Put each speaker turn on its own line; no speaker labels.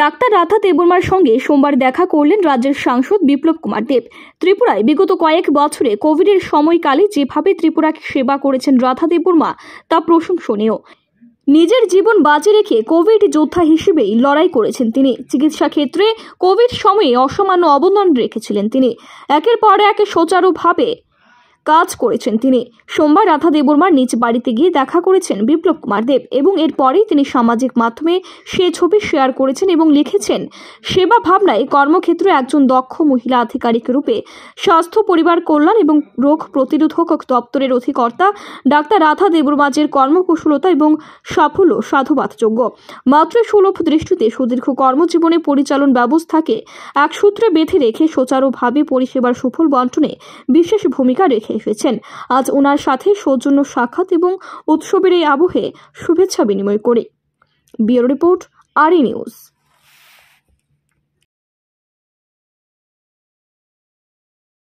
doctor Radha দেববর্মার সঙ্গে সোমবার দেখা করলেন রাজ্যের সাংসদ বিপ্লব কুমার দেব ত্রিপুরায় বিগত কয়েক বছরে কোভিডের সময়কালে যেভাবে ত্রিপুরাকে সেবা করেছেন রাধা দেববর্মা তা প্রশংসনীয় নিজের জীবন বাঁচে রেখে কোভিড যোদ্ধা হিসেবেই লড়াই করেছেন তিনি চিকিৎসা ক্ষেত্রে কোভিড সময়ে অসামান্য অবদান রেখেছিলেন তিনি একের পর এক সোচারুভাবে কাজ করেছেন তিনি সোমবার রাধা দেববর্মার নিজ বাড়িতে গিয়ে দেখা করেছেন বিপ্লব কুমার দেব এবং এরপরেই তিনি সামাজিক মাধ্যমে সে ছবি শেয়ার করেছেন এবং লিখেছেন সেবা ভাবনায় কর্মক্ষেত্রে একজন দক্ষ মহিলা আধিকারিক রূপে স্বাস্থ্য পরিবার কল্যাণ এবং রোগ প্রতিরোধক দপ্তরের অধিকর্তা ডাক্তার রাধা দেববর্মাজের কর্মকুশলতা এবং সাফল্য সাধুবাদযোগ্য মাত্র সুলভ দৃষ্টিতে সুদীর্ঘ কর্মজীবনে পরিচালন ব্যবস্থাকে এক সূত্রে বেঁধে রেখে সুচারুভাবে পরিষেবার সুফল বন্টনে বিশেষ ভূমিকা রেখে এসেছেন আজ ওনার সাথে সৌজন্য সাক্ষাৎ এবং উৎসবের এই আবহে শুভেচ্ছা বিনিময় করে বিয়ের রিপোর্ট আর নিউজ